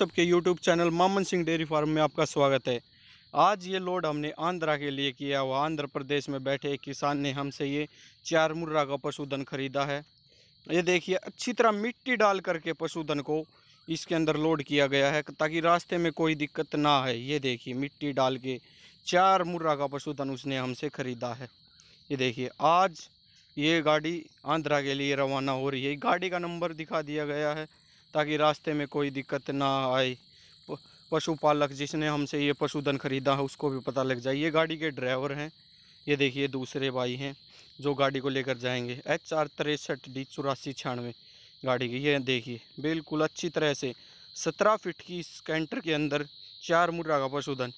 सबके YouTube channel Maman Singh dairy farm में आपका स्वागत है आज ये लोड हमने आंध्रा के लिए किया हुआ आंध्र प्रदेश में बैठे एक किसान ने हमसे ये चार मुर्रा का पशुधन खरीदा है ये देखिए अच्छी तरह मिट्टी डाल करके पशुधन को इसके अंदर लोड किया गया है ताकि रास्ते में कोई दिक्कत ना आए ये देखिए मिट्टी डाल के चार मुर्रा का पशुधन उसने हमसे ख़रीदा है ये देखिए आज ये गाड़ी आंध्रा के लिए रवाना हो रही है गाड़ी का नंबर दिखा दिया गया है ताकि रास्ते में कोई दिक्कत ना आए पशुपालक जिसने हमसे ये पशुधन ख़रीदा है उसको भी पता लग जाए ये गाड़ी के ड्राइवर हैं ये देखिए दूसरे भाई हैं जो गाड़ी को लेकर जाएंगे एच आर तिरसठ डी चौरासी छियानवे गाड़ी की ये देखिए बिल्कुल अच्छी तरह से सत्रह फिट की इस कैंटर के अंदर चार मुर्रा का पशुधन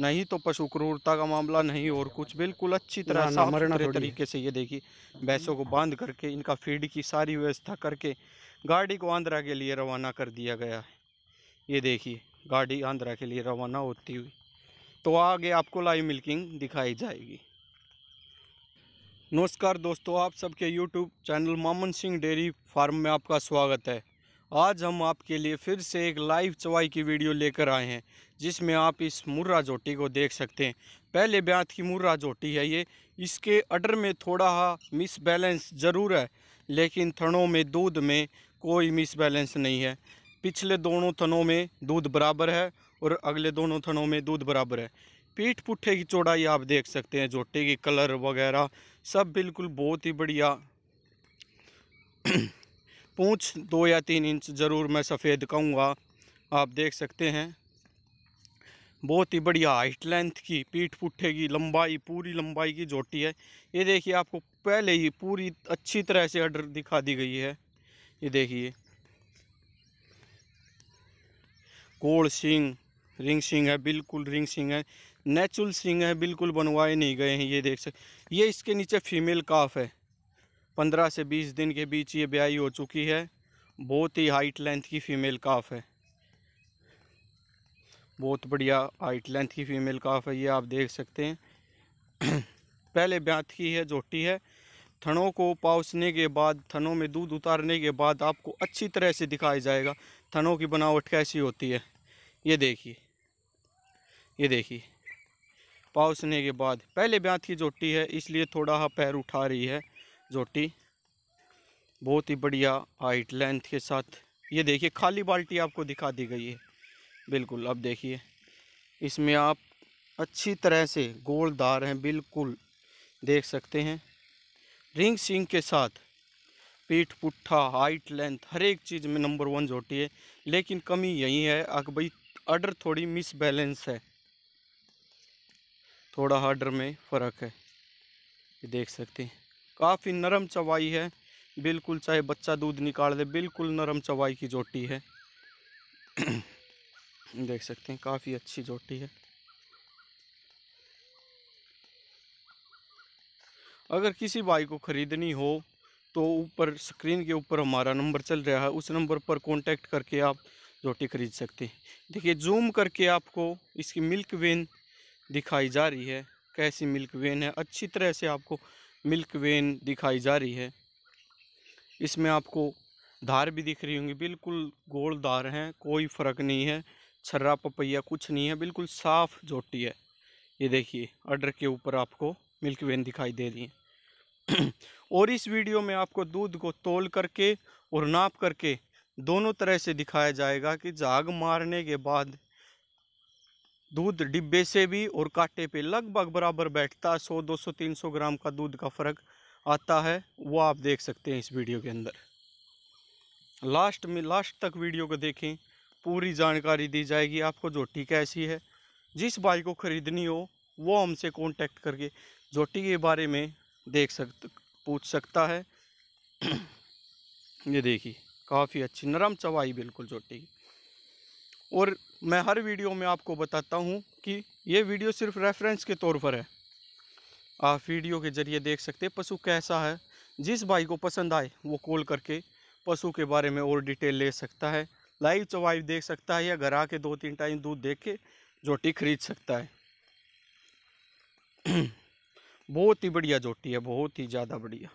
नहीं तो पशु क्रूरता का मामला नहीं और कुछ बिल्कुल अच्छी तरह साफ तरीके से ये देखिए भैंसों को बांध करके इनका फीड की सारी व्यवस्था करके गाड़ी को आंध्रा के लिए रवाना कर दिया गया है ये देखिए गाड़ी आंध्रा के लिए रवाना होती हुई तो आगे आपको लाइव मिल्किंग दिखाई जाएगी नमस्कार दोस्तों आप सबके YouTube channel Maman Singh dairy farm में आपका स्वागत है आज हम आपके लिए फिर से एक लाइव चवाई की वीडियो लेकर आए हैं जिसमें आप इस मुर्रा जोटी को देख सकते हैं पहले ब्यात की मुर्रा जोटी है ये इसके अडर में थोड़ा मिसबैलेंस ज़रूर है लेकिन थनों में दूध में कोई मिसबैलेंस नहीं है पिछले दोनों थनों में दूध बराबर है और अगले दोनों थनों में दूध बराबर है पीठ पुट्ठे की चौड़ाई आप देख सकते हैं जोटे की कलर वगैरह सब बिल्कुल बहुत ही बढ़िया पूँछ दो या तीन इंच ज़रूर मैं सफ़ेद कहूँगा आप देख सकते हैं बहुत ही बढ़िया हाइट लेंथ की पीठ पुट्ठे की लंबाई पूरी लंबाई की जोटी है ये देखिए आपको पहले ही पूरी अच्छी तरह से अर्डर दिखा दी गई है ये देखिए कोड़ सिंह रिंग सिंह है बिल्कुल रिंग सिंह है नेचुरल सिंह है बिल्कुल बनवाए नहीं गए हैं ये देख सकते ये इसके नीचे फीमेल काफ है पंद्रह से बीस दिन के बीच ये ब्याई हो चुकी है बहुत ही हाइट लेंथ की फ़ीमेल काफ है बहुत बढ़िया हाइट लेंथ की फ़ीमेल काफ है ये आप देख सकते हैं पहले ब्यात की है जोटी है थनों को पाउसने के बाद थनों में दूध उतारने के बाद आपको अच्छी तरह से दिखाया जाएगा थनों की बनावट कैसी होती है ये देखिए ये देखिए पाउसने के बाद पहले ब्यात की जोटी है इसलिए थोड़ा हाँ पैर उठा रही है जोटी बहुत ही बढ़िया हाइट लेंथ के साथ ये देखिए खाली बाल्टी आपको दिखा दी गई है बिल्कुल अब देखिए इसमें आप अच्छी तरह से गोलदार हैं बिल्कुल देख सकते हैं रिंग सिंग के साथ पीठ पुट्ठा हाइट लेंथ हर एक चीज़ में नंबर वन जोटी है लेकिन कमी यही है अगर भाई अर्डर थोड़ी मिसबैलेंस है थोड़ा हार्डर में फ़र्क है देख सकते हैं काफ़ी नरम चवाई है बिल्कुल चाहे बच्चा दूध निकाल दे बिल्कुल नरम चवाई की जोटी है देख सकते हैं काफ़ी अच्छी जोटी है अगर किसी भाई को ख़रीदनी हो तो ऊपर स्क्रीन के ऊपर हमारा नंबर चल रहा है उस नंबर पर कांटेक्ट करके आप रोटी खरीद सकते हैं देखिए जूम करके आपको इसकी मिल्क वेन दिखाई जा रही है कैसी मिल्क वेन है अच्छी तरह से आपको मिल्क वेन दिखाई जा रही है इसमें आपको धार भी दिख रही होंगी बिल्कुल गोल धार हैं कोई फ़र्क नहीं है छर्रा पपैया कुछ नहीं है बिल्कुल साफ़ जोटी है ये देखिए अडर के ऊपर आपको मिल्क वेन दिखाई दे रही है और इस वीडियो में आपको दूध को तोल करके और नाप करके दोनों तरह से दिखाया जाएगा कि जाग मारने के बाद दूध डिब्बे से भी और कांटे पे लगभग बराबर बैठता है सौ दो सौ तीन सौ ग्राम का दूध का फ़र्क आता है वो आप देख सकते हैं इस वीडियो के अंदर लास्ट में लास्ट तक वीडियो को देखें पूरी जानकारी दी जाएगी आपको जोटी कैसी है जिस बाइक को ख़रीदनी हो वो हमसे कॉन्टेक्ट करके जोटी के बारे में देख सक पूछ सकता है ये देखिए काफ़ी अच्छी नरम चवाई बिल्कुल जोटी की और मैं हर वीडियो में आपको बताता हूँ कि ये वीडियो सिर्फ रेफरेंस के तौर पर है आप वीडियो के ज़रिए देख सकते पशु कैसा है जिस भाई को पसंद आए वो कॉल करके पशु के बारे में और डिटेल ले सकता है लाइव चवाई देख सकता है या घर आके दो तीन टाइम दूध देख के जोटी खरीद सकता है बहुत ही बढ़िया जोटी है बहुत ही ज़्यादा बढ़िया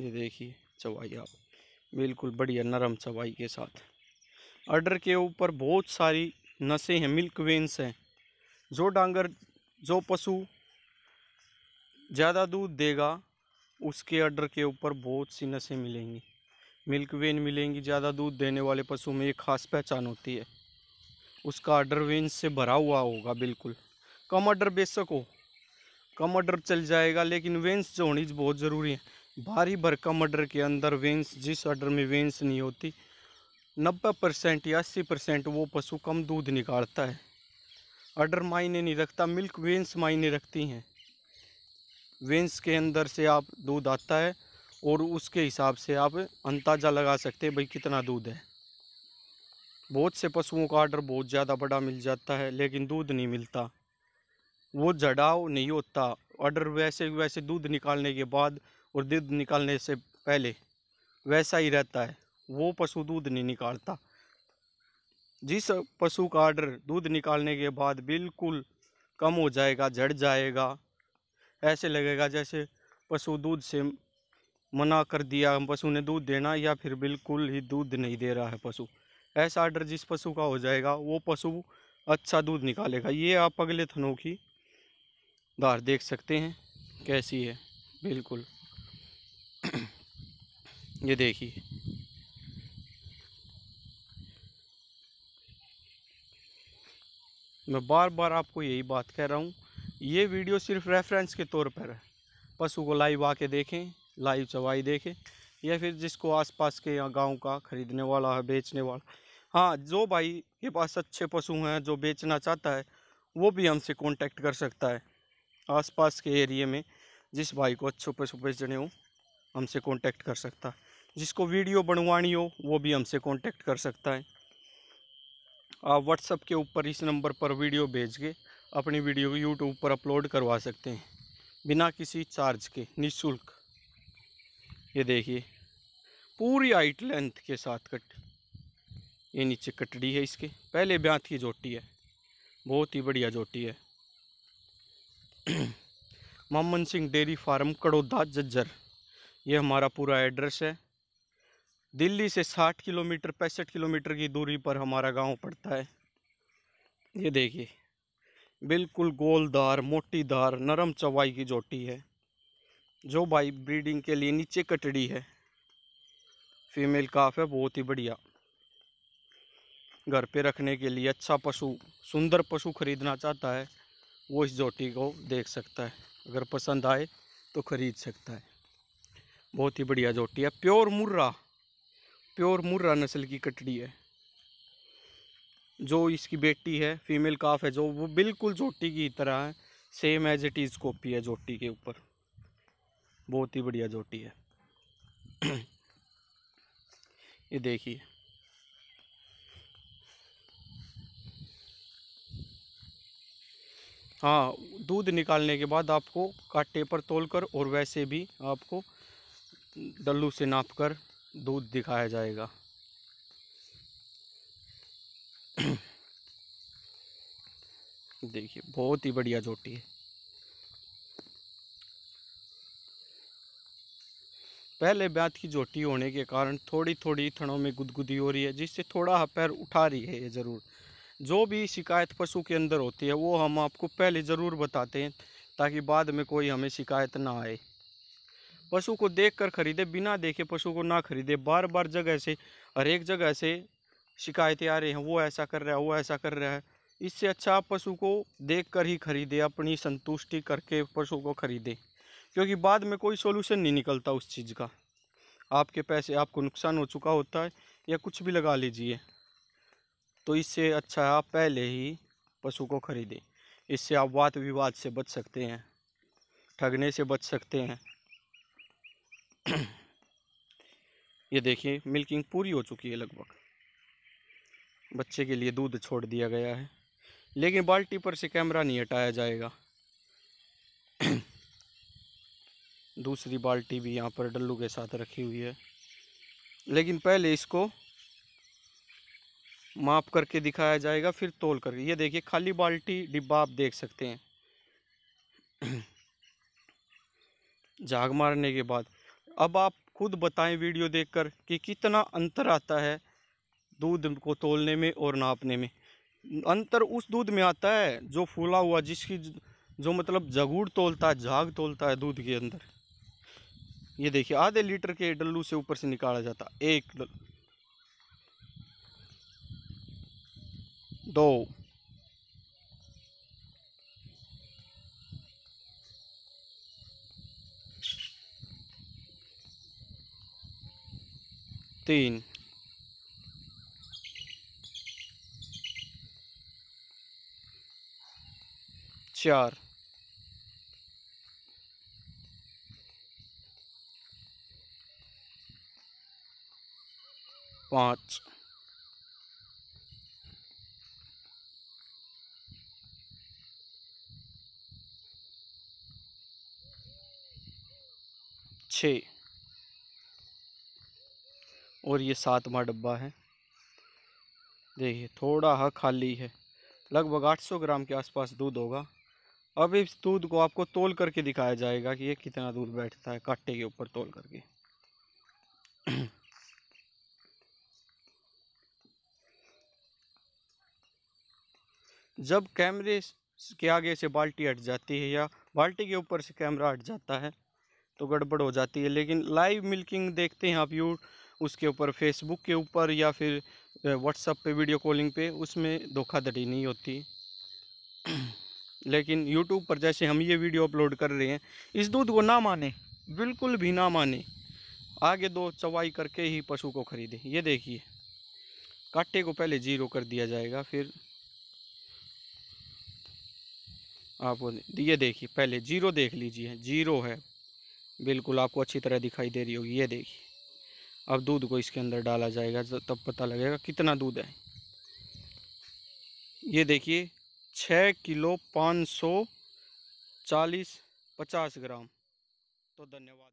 ये देखिए चवाई आप बिल्कुल बढ़िया नरम चवाई के साथ अर्डर के ऊपर बहुत सारी नसें हैं मिल्क वेंस हैं जो डांगर जो पशु ज़्यादा दूध देगा उसके अर्डर के ऊपर बहुत सी नसें मिलेंगी मिल्क वेन मिलेंगी ज़्यादा दूध देने वाले पशु में एक खास पहचान होती है उसका अर्डर वेन से भरा हुआ होगा बिल्कुल कम अडर बेशक हो कम अडर चल जाएगा लेकिन वेंस जो होनी बहुत ज़रूरी है भारी भर कम अडर के अंदर वेंस जिस अर्डर में वेंस नहीं होती नब्बे परसेंट या अस्सी परसेंट वो पशु कम दूध निकालता है अर्डर मायने नहीं रखता मिल्क वेंस मायने रखती हैं वेंस के अंदर से आप दूध आता है और उसके हिसाब से आप अंदाजा लगा सकते हैं भाई कितना दूध है बहुत से पशुओं का आर्डर बहुत ज़्यादा बड़ा मिल जाता है लेकिन दूध नहीं मिलता वो जड़ाव नहीं होता ऑर्डर वैसे वैसे दूध निकालने के बाद और दूध निकालने से पहले वैसा ही रहता है वो पशु दूध नहीं निकालता जिस पशु का आर्डर दूध निकालने के बाद बिल्कुल कम हो जाएगा जड़ जाएगा ऐसे लगेगा जैसे पशु दूध से मना कर दिया पशु ने दूध देना या फिर बिल्कुल ही दूध नहीं दे रहा है पशु ऐसा आर्डर जिस पशु का हो जाएगा वो पशु अच्छा दूध निकालेगा ये आप अगले थनों की धार देख सकते हैं कैसी है बिल्कुल ये देखिए मैं बार बार आपको यही बात कह रहा हूँ ये वीडियो सिर्फ रेफरेंस के तौर पर है पशु को लाइव आके देखें लाइव चवाई देखे या फिर जिसको आसपास के या गांव का ख़रीदने वाला है बेचने वाला हाँ जो भाई के पास अच्छे पशु हैं जो बेचना चाहता है वो भी हमसे कांटेक्ट कर सकता है आसपास के एरिए में जिस भाई को अच्छे पशु बेचने हो हमसे कांटेक्ट कर सकता है जिसको वीडियो बनवानी हो वो भी हमसे कॉन्टैक्ट कर सकता है आप व्हाट्सअप के ऊपर इस नंबर पर वीडियो भेज के अपनी वीडियो यूट्यूब पर अपलोड करवा सकते हैं बिना किसी चार्ज के निःशुल्क ये देखिए पूरी हाइट लेंथ के साथ कट ये नीचे कटड़ी है इसके पहले ब्यात की जोटी है बहुत ही बढ़िया जोटी है मोहम्मद सिंह डेयरी फार्म कड़ोदा जज्जर ये हमारा पूरा एड्रेस है दिल्ली से 60 किलोमीटर पैंसठ किलोमीटर की दूरी पर हमारा गांव पड़ता है ये देखिए बिल्कुल गोलदार मोटीदार नरम चवाई की जोटी है जो भाई ब्रीडिंग के लिए नीचे कटड़ी है फीमेल काफ है बहुत ही बढ़िया घर पे रखने के लिए अच्छा पशु सुंदर पशु खरीदना चाहता है वो इस जोटी को देख सकता है अगर पसंद आए तो खरीद सकता है बहुत ही बढ़िया जोटी है प्योर मुर्रा प्योर मुर्रा नस्ल की कटड़ी है जो इसकी बेटी है फीमेल काफ है जो वो बिल्कुल जोटी की तरह है same as it is copy है जोटी के ऊपर बहुत ही बढ़िया जोटी है ये देखिए हाँ दूध निकालने के बाद आपको काटे पर तोल कर और वैसे भी आपको डल्लू से नाप कर दूध दिखाया जाएगा देखिए बहुत ही बढ़िया जोटी है पहले ब्यात की झोटी होने के कारण थोड़ी थोड़ी थनों में गुदगुदी हो रही है जिससे थोड़ा हाँ पैर उठा रही है ये ज़रूर जो भी शिकायत पशु के अंदर होती है वो हम आपको पहले ज़रूर बताते हैं ताकि बाद में कोई हमें शिकायत ना आए पशु को देख कर खरीदे बिना देखे पशु को ना खरीदे बार बार जगह से हर एक जगह से शिकायतें आ रही हैं वो ऐसा कर रहा है वो ऐसा कर रहा है इससे अच्छा आप पशु को देख कर ही खरीदे अपनी संतुष्टि करके पशु को खरीदें क्योंकि बाद में कोई सोल्यूशन नहीं निकलता उस चीज़ का आपके पैसे आपको नुकसान हो चुका होता है या कुछ भी लगा लीजिए तो इससे अच्छा है आप पहले ही पशु को खरीदें इससे आप वाद विवाद से बच सकते हैं ठगने से बच सकते हैं ये देखिए मिल्किंग पूरी हो चुकी है लगभग बच्चे के लिए दूध छोड़ दिया गया है लेकिन बाल्टी पर से कैमरा नहीं हटाया जाएगा दूसरी बाल्टी भी यहाँ पर डल्लू के साथ रखी हुई है लेकिन पहले इसको माप करके दिखाया जाएगा फिर तोल करके ये देखिए खाली बाल्टी डिब्बा आप देख सकते हैं झाग मारने के बाद अब आप खुद बताएं वीडियो देखकर कि कितना अंतर आता है दूध को तोलने में और नापने में अंतर उस दूध में आता है जो फूला हुआ जिसकी जो मतलब जगूर तोलता है झाग तोलता है दूध के अंदर ये देखिए आधे लीटर के डल्लू से ऊपर से निकाला जाता एक दो तीन चार पाँच छ और ये सातवा डब्बा है देखिए थोड़ा हा खाली है लगभग 800 ग्राम के आसपास दूध होगा अब इस दूध को आपको तोल करके दिखाया जाएगा कि ये कितना दूध बैठता है काटे के ऊपर तोल करके जब कैमरे के आगे से बाल्टी हट जाती है या बाल्टी के ऊपर से कैमरा हट जाता है तो गड़बड़ हो जाती है लेकिन लाइव मिल्किंग देखते हैं आप यू उसके ऊपर फेसबुक के ऊपर या फिर व्हाट्सअप पे वीडियो कॉलिंग पे उसमें धोखाधड़ी नहीं होती लेकिन यूट्यूब पर जैसे हम ये वीडियो अपलोड कर रहे हैं इस दूध को ना माने बिल्कुल भी ना माने आगे दो चवाई करके ही पशु को खरीदें ये देखिए काटे को पहले जीरो कर दिया जाएगा फिर आप तो ये देखिए पहले जीरो देख लीजिए जीरो है बिल्कुल आपको अच्छी तरह दिखाई दे रही होगी ये देखिए अब दूध को इसके अंदर डाला जाएगा तो तब पता लगेगा कितना दूध है ये देखिए छः किलो पाँच सौ चालीस पचास ग्राम तो धन्यवाद